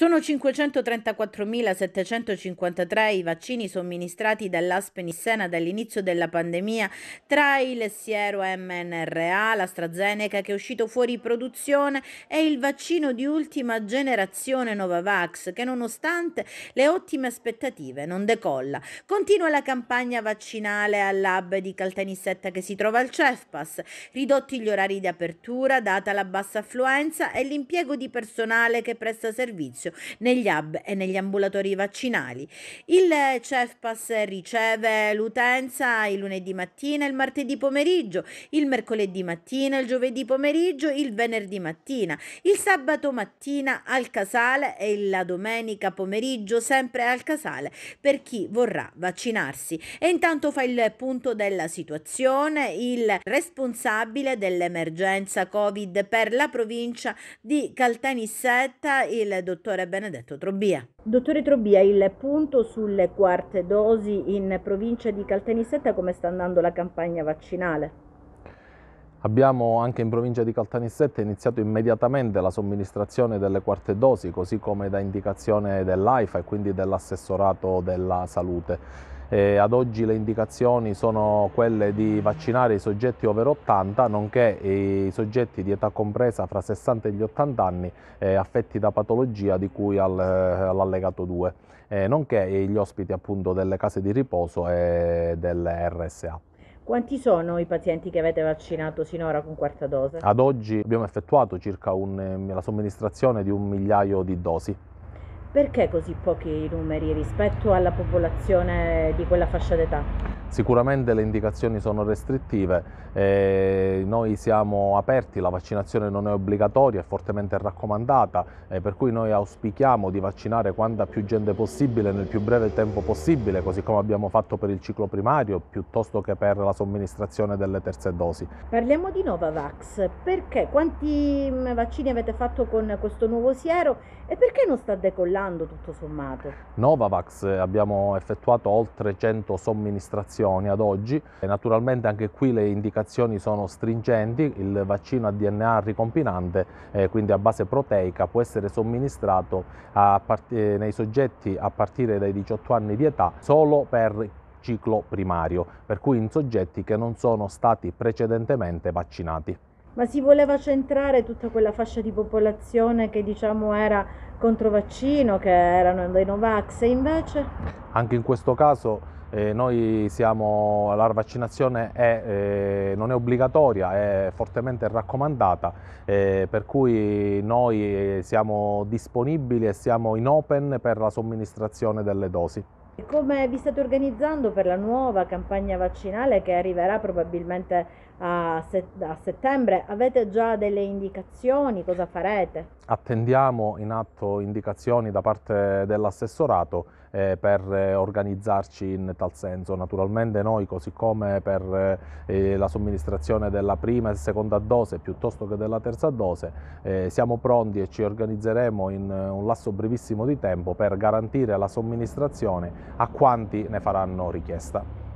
Sono 534.753 i vaccini somministrati dall'Aspenissena dall'inizio della pandemia tra il siero mNRA, l'AstraZeneca che è uscito fuori produzione e il vaccino di ultima generazione Novavax che nonostante le ottime aspettative non decolla. Continua la campagna vaccinale al lab di Caltanissetta che si trova al CEFPAS, ridotti gli orari di apertura data la bassa affluenza e l'impiego di personale che presta servizio servizio negli hub e negli ambulatori vaccinali. Il CEFPAS riceve l'utenza il lunedì mattina, il martedì pomeriggio, il mercoledì mattina, il giovedì pomeriggio, il venerdì mattina, il sabato mattina al casale e la domenica pomeriggio sempre al casale per chi vorrà vaccinarsi. E intanto fa il punto della situazione il responsabile dell'emergenza Covid per la provincia di Caltanissetta, il dottor dottore Benedetto Trobbia. Dottore Trobbia, il punto sulle quarte dosi in provincia di Caltanissetta, come sta andando la campagna vaccinale? Abbiamo anche in provincia di Caltanissetta iniziato immediatamente la somministrazione delle quarte dosi, così come da indicazione dell'AIFA e quindi dell'assessorato della salute. Eh, ad oggi le indicazioni sono quelle di vaccinare i soggetti over 80, nonché i soggetti di età compresa fra 60 e gli 80 anni eh, affetti da patologia di cui al, eh, all'allegato 2, eh, nonché gli ospiti appunto delle case di riposo e delle RSA. Quanti sono i pazienti che avete vaccinato sinora con quarta dose? Ad oggi abbiamo effettuato circa un, la somministrazione di un migliaio di dosi. Perché così pochi numeri rispetto alla popolazione di quella fascia d'età? Sicuramente le indicazioni sono restrittive, eh, noi siamo aperti, la vaccinazione non è obbligatoria, è fortemente raccomandata, eh, per cui noi auspichiamo di vaccinare quanta più gente possibile nel più breve tempo possibile, così come abbiamo fatto per il ciclo primario, piuttosto che per la somministrazione delle terze dosi. Parliamo di Novavax, perché? Quanti mm, vaccini avete fatto con questo nuovo siero e perché non sta decollando tutto sommato? Novavax eh, abbiamo effettuato oltre 100 somministrazioni indicazioni ad oggi. naturalmente anche qui le indicazioni sono stringenti, il vaccino a DNA ricombinante, eh, quindi a base proteica, può essere somministrato eh, nei soggetti a partire dai 18 anni di età solo per ciclo primario, per cui in soggetti che non sono stati precedentemente vaccinati. Ma si voleva centrare tutta quella fascia di popolazione che diciamo era contro vaccino, che erano dei Novax e invece? Anche in questo caso eh, noi siamo, la vaccinazione è, eh, non è obbligatoria, è fortemente raccomandata, eh, per cui noi eh, siamo disponibili e siamo in open per la somministrazione delle dosi. E come vi state organizzando per la nuova campagna vaccinale che arriverà probabilmente a, set- a settembre? Avete già delle indicazioni? Cosa farete? Attendiamo in atto indicazioni da parte dell'assessorato eh, per eh, organizzarci in tal senso. Naturalmente noi, così come per eh, la somministrazione della prima e seconda dose piuttosto che della terza dose, eh, siamo pronti e ci organizzeremo in eh, un lasso brevissimo di tempo per garantire la somministrazione a quanti ne faranno richiesta.